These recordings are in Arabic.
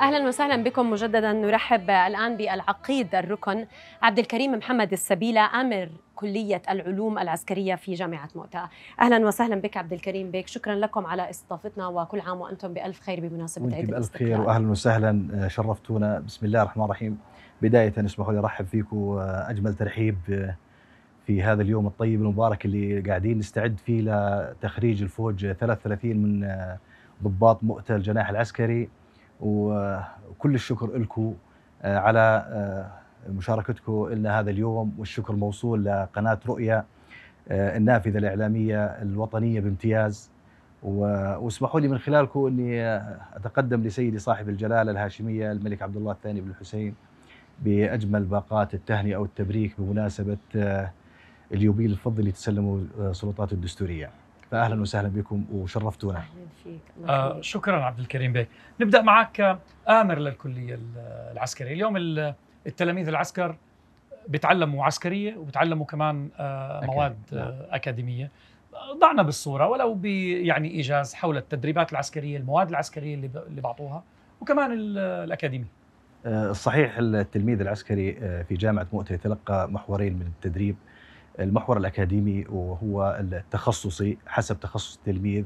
اهلا وسهلا بكم مجددا نرحب الان بالعقيد الركن عبد الكريم محمد السبيله امر كليه العلوم العسكريه في جامعه مؤتة اهلا وسهلا بك عبد الكريم بك شكرا لكم على استضافتنا وكل عام وانتم بالف خير بمناسبه عيد بالف خير واهلا وسهلا آه، شرفتونا بسم الله الرحمن الرحيم بدايه اسمحوا لي ارحب فيكم اجمل ترحيب آه، في هذا اليوم الطيب المبارك اللي قاعدين نستعد فيه لتخريج الفوج 33 من آه، ضباط مؤتة الجناح العسكري وكل الشكر لكم آه، على آه، مشاركتكم لنا هذا اليوم والشكر موصول لقناة رؤية آه، النافذة الإعلامية الوطنية بامتياز واسمحوا لي من خلالكم أني أتقدم لسيدي صاحب الجلالة الهاشمية الملك عبد الله الثاني بن الحسين بأجمل باقات التهنئة والتبريك بمناسبة اليوبيل الفضي اللي تسلمه سلطات الدستورية فاهلا وسهلا بكم وشرفتونا اهلا فيك الله آه شكرا عبد الكريم بك نبدا معك آه، امر للكليه العسكريه اليوم التلاميذ العسكر بتعلموا عسكريه وبتعلموا كمان آه مواد آه نعم. اكاديميه ضعنا بالصوره ولو ب يعني ايجاز حول التدريبات العسكريه المواد العسكريه اللي اللي بعطوها وكمان الاكاديمي آه، صحيح التلميذ العسكري آه، في جامعه مؤتة يتلقى محورين من التدريب المحور الأكاديمي وهو التخصصي حسب تخصص التلميذ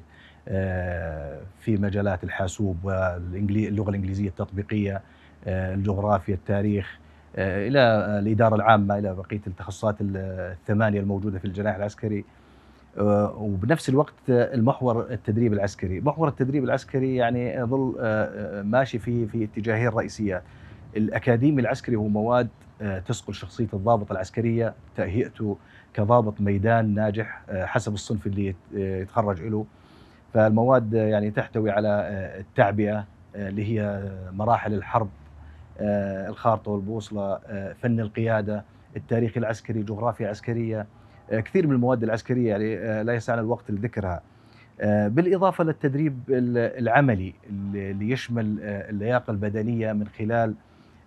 آه، في مجالات الحاسوب واللغة الإنجليزية التطبيقية آه، الجغرافيا التاريخ آه، إلى الإدارة العامة إلى بقية التخصصات الثمانية الموجودة في الجناح العسكري وبنفس الوقت المحور التدريب العسكري محور التدريب العسكري يعني ظل ماشي فيه في اتجاهين رئيسية الأكاديمي العسكري هو مواد آه، تسقل شخصية الضابط العسكرية تهيئته كضابط ميدان ناجح آه، حسب الصنف اللي آه، يتخرج له فالمواد يعني تحتوي على التعبئة اللي هي مراحل الحرب الخارطة والبوصلة فن القيادة التاريخ العسكري جغرافيا عسكرية كثير من المواد العسكرية يعني لا يسعنا الوقت لذكرها بالإضافة للتدريب العملي اللي يشمل اللياقة البدنية من خلال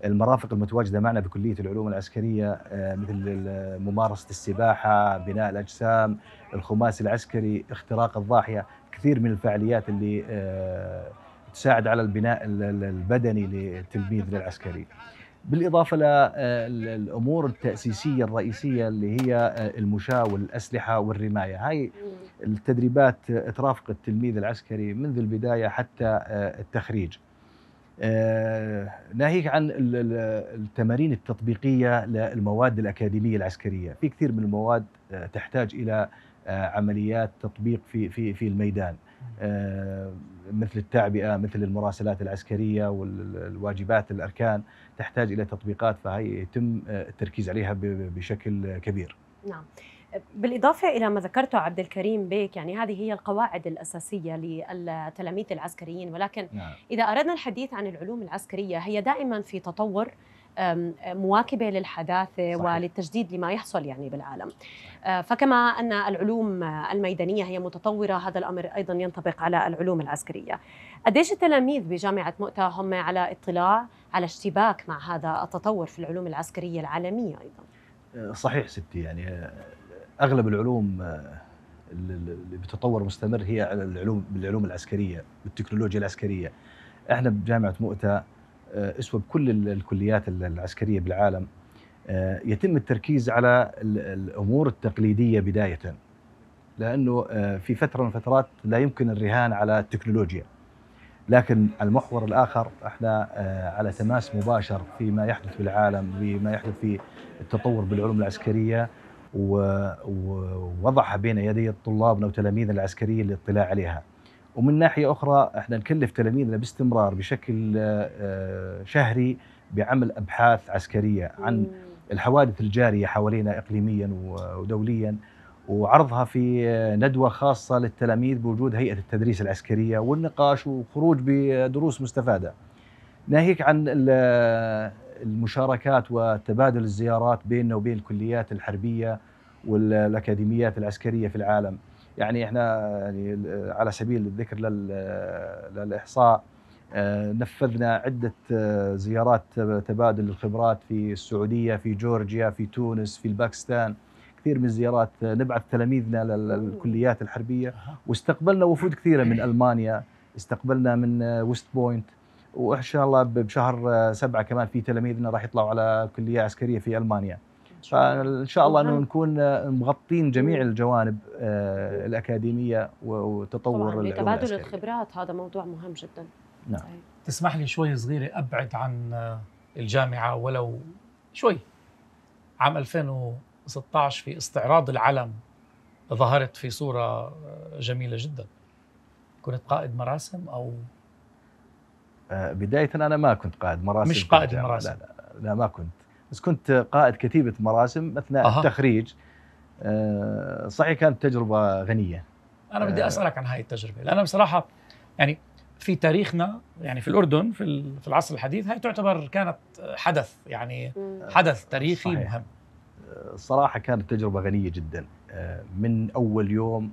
المرافق المتواجده معنا بكليه العلوم العسكريه آه، مثل ممارسه السباحه، بناء الاجسام، الخماسي العسكري، اختراق الضاحيه، كثير من الفعاليات اللي آه، تساعد على البناء البدني للتلميذ للعسكري. بالاضافه للامور آه، التاسيسيه الرئيسيه اللي هي المشاه والاسلحه والرمايه، هاي التدريبات ترافق التلميذ العسكري منذ البدايه حتى التخريج. آه، ناهيك عن التمارين التطبيقيه للمواد الاكاديميه العسكريه، في كثير من المواد آه، تحتاج الى آه، عمليات تطبيق في في في الميدان مثل التعبئه مثل المراسلات العسكريه والواجبات الاركان تحتاج الى تطبيقات فهي يتم التركيز عليها بشكل كبير. نعم. بالإضافة إلى ما ذكرته عبد الكريم بيك يعني هذه هي القواعد الأساسية للتلاميذ العسكريين ولكن نعم. إذا أردنا الحديث عن العلوم العسكرية هي دائما في تطور مواكبة للحداثة صحيح. وللتجديد لما يحصل يعني بالعالم أه، فكما أن العلوم الميدانية هي متطورة هذا الأمر أيضا ينطبق على العلوم العسكرية أديش التلاميذ بجامعة مؤتة هم على اطلاع على اشتباك مع هذا التطور في العلوم العسكرية العالمية أيضا أه، صحيح ستي يعني أه، اغلب العلوم آه، اللي بتطور مستمر هي على العلوم بالعلوم العسكريه بالتكنولوجيا العسكريه احنا بجامعه مؤتة آه، اسوا بكل الكليات العسكريه بالعالم آه، يتم التركيز على الامور التقليديه بدايه لانه في فتره من الفترات لا يمكن الرهان على التكنولوجيا لكن المحور الاخر احنا على تماس مباشر فيما يحدث بالعالم بما يحدث في التطور بالعلوم العسكريه ووضعها بين يدي طلابنا وتلاميذنا العسكريين للاطلاع عليها ومن ناحية أخرى احنا نكلف تلاميذنا باستمرار بشكل آه، شهري بعمل أبحاث عسكرية عن الحوادث الجارية حوالينا إقليميا ودوليا وعرضها في ندوة خاصة للتلاميذ بوجود هيئة التدريس العسكرية والنقاش وخروج بدروس مستفادة ناهيك عن المشاركات وتبادل الزيارات بيننا وبين الكليات الحربيه والاكاديميات العسكريه في العالم يعني احنا يعني آه، على سبيل الذكر آه، للاحصاء آه، نفذنا عده زيارات تبادل الخبرات في السعوديه في جورجيا في تونس في الباكستان كثير من الزيارات نبعث تلاميذنا للكليات الحربيه واستقبلنا وفود كثيره من المانيا استقبلنا من ويست بوينت وان شاء الله بشهر سبعه كمان في تلاميذنا راح يطلعوا على كليه عسكريه في المانيا فان شاء الله انه نكون مغطين جميع الجوانب آه، الاكاديميه وتطور طبعا لتبادل الخبرات هذا موضوع مهم جدا نعم صحيح. تسمح لي شوي صغيره ابعد عن آه، الجامعه ولو شوي عام 2016 في استعراض العلم ظهرت في صوره آه، جميله جدا كنت قائد مراسم او آه، بدايه انا ما كنت قائد مراسم مش قائد مراسم لا, لا, لا ما كنت بس كنت قائد كتيبه مراسم اثناء أه. التخريج صحيح كانت تجربه غنيه انا بدي آه. اسالك عن هذه التجربه لان بصراحه يعني في تاريخنا يعني في الاردن في في العصر الحديث هاي تعتبر كانت حدث يعني حدث تاريخي صحيح. مهم آه، صراحة كانت تجربه غنيه جدا من اول يوم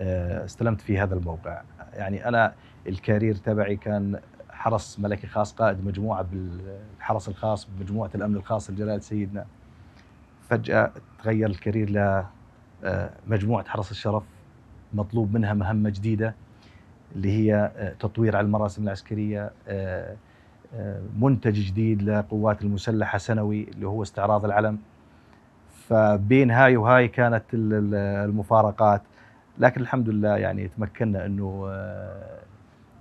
استلمت في هذا الموقع يعني انا الكارير تبعي كان حرس ملكي خاص قائد مجموعه بالحرس الخاص بمجموعه الامن الخاص لجلاله سيدنا فجاه تغير الكارير آه، مجموعه حرس الشرف مطلوب منها مهمه جديده اللي هي آه، تطوير على المراسم العسكريه آه، منتج جديد للقوات المسلحه سنوي اللي هو استعراض العلم فبين هاي وهاي كانت المفارقات لكن الحمد لله يعني تمكنا انه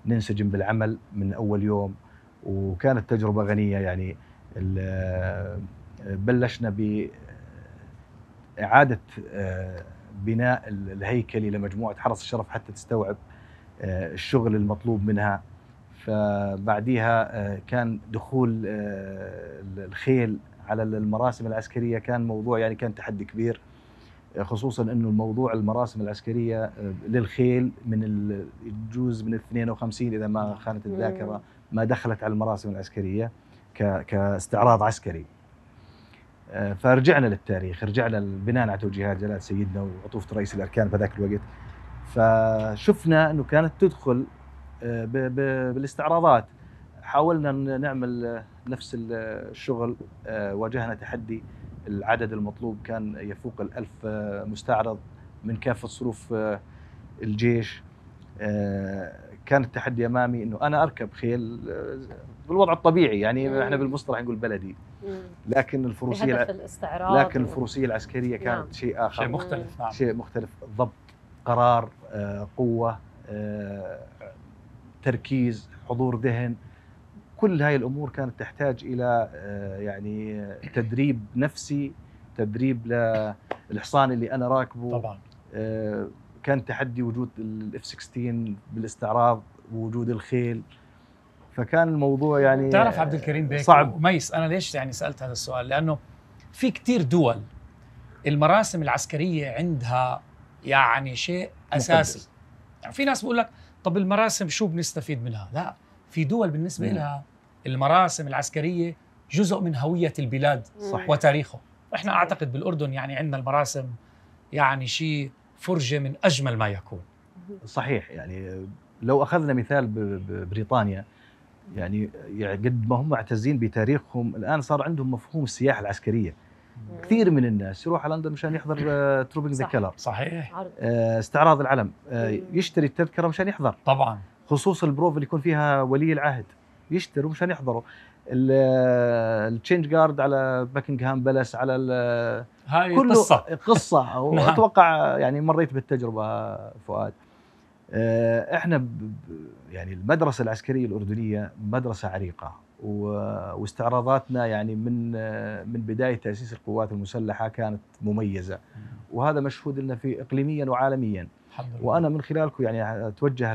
ننسجم بالعمل من اول يوم وكانت تجربه غنيه يعني بلشنا باعاده آه، بناء الهيكلي لمجموعه حرس الشرف حتى تستوعب آه، الشغل المطلوب منها فبعديها آه، كان دخول الخيل على المراسم العسكريه كان موضوع يعني كان تحدي كبير خصوصا انه الموضوع المراسم العسكريه آه، للخيل من الجوز من 52 اذا ما خانت الذاكره ما دخلت على المراسم العسكريه كاستعراض عسكري. آه، فرجعنا للتاريخ، رجعنا بناء على توجيهات جلاله سيدنا وعطوفه رئيس الاركان في ذاك الوقت. فشفنا انه كانت تدخل آه، بالاستعراضات حاولنا نعمل نفس الشغل واجهنا تحدي العدد المطلوب كان يفوق الألف آه، مستعرض من كافة صروف آه، الجيش آه، كان التحدي امامي انه انا اركب خيل بالوضع الطبيعي يعني مم. احنا بالمصطلح نقول بلدي لكن الفروسيه لكن الفروسيه العسكريه كانت نعم. شيء اخر شيء مختلف نعم. شيء مختلف ضبط قرار قوه تركيز حضور ذهن كل هاي الامور كانت تحتاج الى آه، يعني آه، تدريب نفسي تدريب للحصان اللي انا راكبه طبعا آه، كان تحدي وجود الاف 16 بالاستعراض ووجود الخيل فكان الموضوع يعني تعرف عبد الكريم بيك صعب وميس انا ليش يعني سالت هذا السؤال لانه في كثير دول المراسم العسكريه عندها يعني شيء اساسي مقدس. يعني في ناس بيقول لك طب المراسم شو بنستفيد منها لا في دول بالنسبه لها المراسم العسكريه جزء من هويه البلاد صحيح. وتاريخه احنا اعتقد بالاردن يعني عندنا المراسم يعني شيء فرجه من اجمل ما يكون صحيح يعني لو اخذنا مثال ببريطانيا يعني, يعني قد ما هم معتزين بتاريخهم الان صار عندهم مفهوم السياحه العسكريه كثير من الناس يروح على لندن مشان يحضر تروبينج ذا كلر صحيح آه، استعراض العلم آه، يشتري التذكره مشان يحضر طبعا خصوص البروف اللي يكون فيها ولي العهد يشتروا مشان يحضروا التشينج جارد على باكنغهام بلس على هاي قصه قصه واتوقع نعم. يعني مريت بالتجربه فؤاد آه، احنا يعني المدرسه العسكريه الاردنيه مدرسه عريقه واستعراضاتنا يعني من آه، من بدايه تاسيس القوات المسلحه كانت مميزه وهذا مشهود لنا في اقليميا وعالميا وانا من خلالكم يعني اتوجه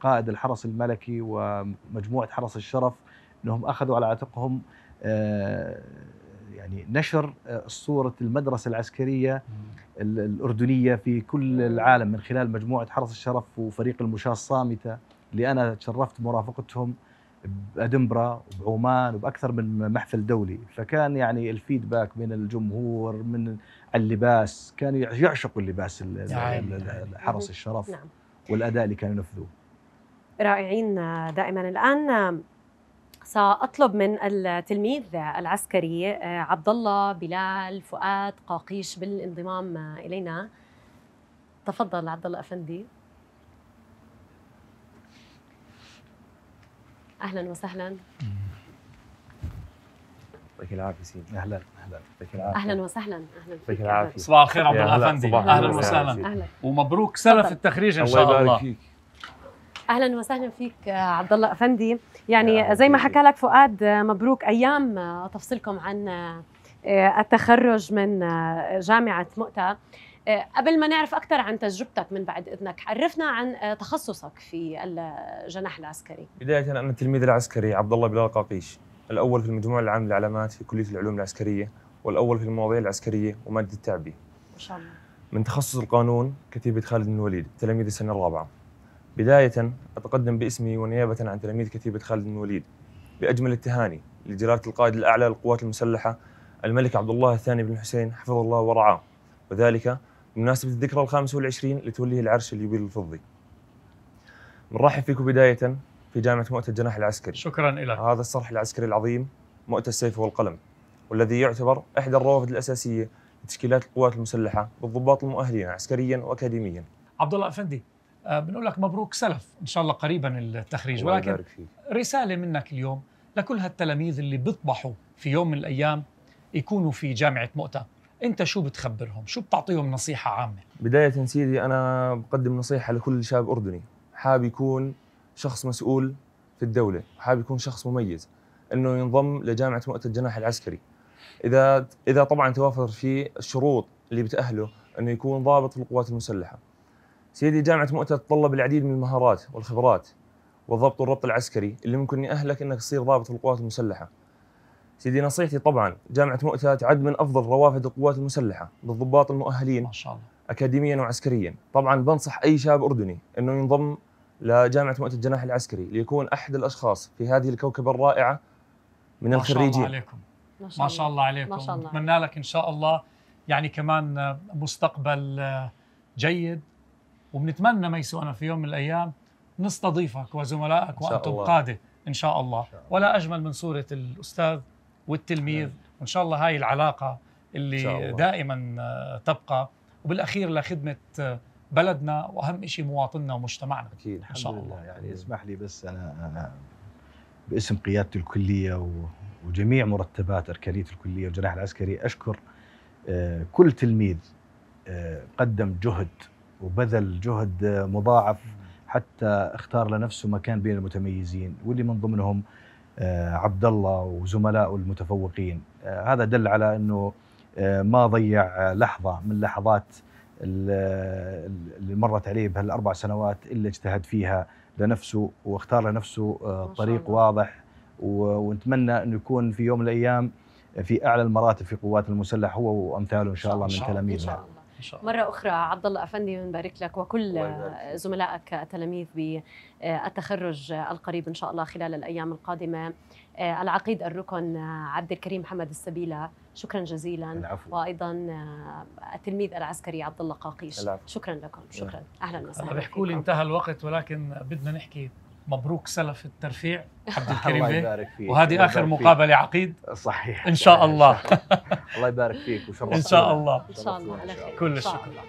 قائد الحرس الملكي ومجموعه حرس الشرف انهم اخذوا على عاتقهم آه، يعني نشر آه، صوره المدرسه العسكريه الاردنيه في كل العالم من خلال مجموعه حرس الشرف وفريق المشاه الصامته اللي انا تشرفت مرافقتهم بادنبرا وبعمان وباكثر من محفل دولي فكان يعني الفيدباك من الجمهور من اللباس كانوا يعشقوا اللباس الحرس نعم، نعم. الشرف نعم. والاداء اللي كانوا ينفذوه رائعين دائما الان ساطلب من التلميذ العسكري آه، عبد الله بلال فؤاد قاقيش بالانضمام آه، الينا تفضل عبد الله افندي اهلا وسهلا يعطيك العافيه سيدي اهلا اهلا يعطيك العافيه اهلا وسهلا اهلا يعطيك العافيه صباح الخير عبد الله افندي اهلا وسهلا اهلا ومبروك سلف التخريج ان شاء الله الله يبارك فيك اهلا وسهلا فيك عبد الله افندي يعني زي ما حكى لك فؤاد مبروك ايام تفصلكم عن آه، التخرج من آه، جامعه مؤتة آه، قبل ما نعرف اكثر عن تجربتك من بعد اذنك عرفنا عن تخصصك في الجناح العسكري بدايه انا التلميذ العسكري عبد الله بلال قاقيش الاول في المجموع العام للعلامات في كليه العلوم العسكريه والاول في المواضيع العسكريه وماده التعبئه ما شاء الله من تخصص القانون كتيبه خالد بن الوليد تلاميذ السنه الرابعه بداية أتقدم باسمي ونيابة عن تلاميذ كتيبة خالد بن الوليد بأجمل التهاني لجلالة القائد الأعلى للقوات المسلحة الملك عبد الله الثاني بن حسين حفظه الله ورعاه وذلك بمناسبة الذكرى الخامسة والعشرين لتوليه العرش اليوبيل الفضي نرحب فيكم بداية في جامعة مؤتة الجناح العسكري شكرا لك هذا الصرح العسكري العظيم مؤتة السيف والقلم والذي يعتبر إحدى الروافد الأساسية لتشكيلات القوات المسلحة بالضباط المؤهلين عسكريا وأكاديميا عبد الله أفندي آه، بنقول لك مبروك سلف ان شاء الله قريبا التخريج ولكن رساله منك اليوم لكل هالتلاميذ اللي بيطمحوا في يوم من الايام يكونوا في جامعه مؤتة انت شو بتخبرهم شو بتعطيهم نصيحه عامه بدايه سيدي انا بقدم نصيحه لكل شاب اردني حاب يكون شخص مسؤول في الدوله حاب يكون شخص مميز انه ينضم لجامعه مؤتة الجناح العسكري اذا اذا طبعا توافر فيه الشروط اللي بتاهله انه يكون ضابط في القوات المسلحه سيدي جامعة مؤتة تتطلب العديد من المهارات والخبرات والضبط والربط العسكري اللي ممكن يأهلك أنك تصير ضابط في القوات المسلحة سيدي نصيحتي طبعا جامعة مؤتة تعد من أفضل روافد القوات المسلحة بالضباط المؤهلين ما شاء الله أكاديميا وعسكريا طبعا بنصح أي شاب أردني أنه ينضم لجامعة مؤتة الجناح العسكري ليكون أحد الأشخاص في هذه الكوكبة الرائعة من الخريجين ما شاء الله عليكم ما شاء الله عليكم ما شاء الله. لك إن شاء الله يعني كمان مستقبل جيد وبنتمنى ميسو في يوم من الايام نستضيفك وزملائك وانتم قاده ان شاء الله ولا اجمل من صوره الاستاذ والتلميذ نعم. وان شاء الله هاي العلاقه اللي دائما آه، تبقى وبالاخير لخدمه آه، بلدنا واهم شيء مواطننا ومجتمعنا اكيد الحمد ان شاء لله الله. يعني اسمح لي بس انا آه، باسم قياده الكليه وجميع مرتبات اركانيه الكليه والجناح العسكري اشكر كل تلميذ قدم جهد وبذل جهد مضاعف حتى اختار لنفسه مكان بين المتميزين واللي من ضمنهم آه، عبد الله وزملائه المتفوقين آه، هذا دل على انه آه، ما ضيع لحظه من لحظات اللي مرت عليه بهالاربع سنوات الا اجتهد فيها لنفسه واختار لنفسه طريق واضح ونتمنى انه يكون في يوم من الايام في اعلى المراتب في قوات المسلحه هو وامثاله ان شاء الله من تلاميذنا ان شاء الله مره اخرى عبد الله افندي بنبارك لك وكل زملائك التلاميذ بالتخرج آه، القريب ان شاء الله خلال الايام القادمه آه، العقيد الركن آه، عبد الكريم محمد السبيله شكرا جزيلا العفو. وايضا التلميذ العسكري عبد الله قاقيش العفو. شكرا لكم شكرا اهلا وسهلا بيحكوا لي انتهى الوقت ولكن بدنا نحكي مبروك سلف الترفيع عبد الكريم الله يبارك فيك وهذه يبارك اخر مقابله عقيد صحيح ان شاء الله الله يبارك فيك وشرفتنا ان شاء الله ان شاء الله على خير كل الشكر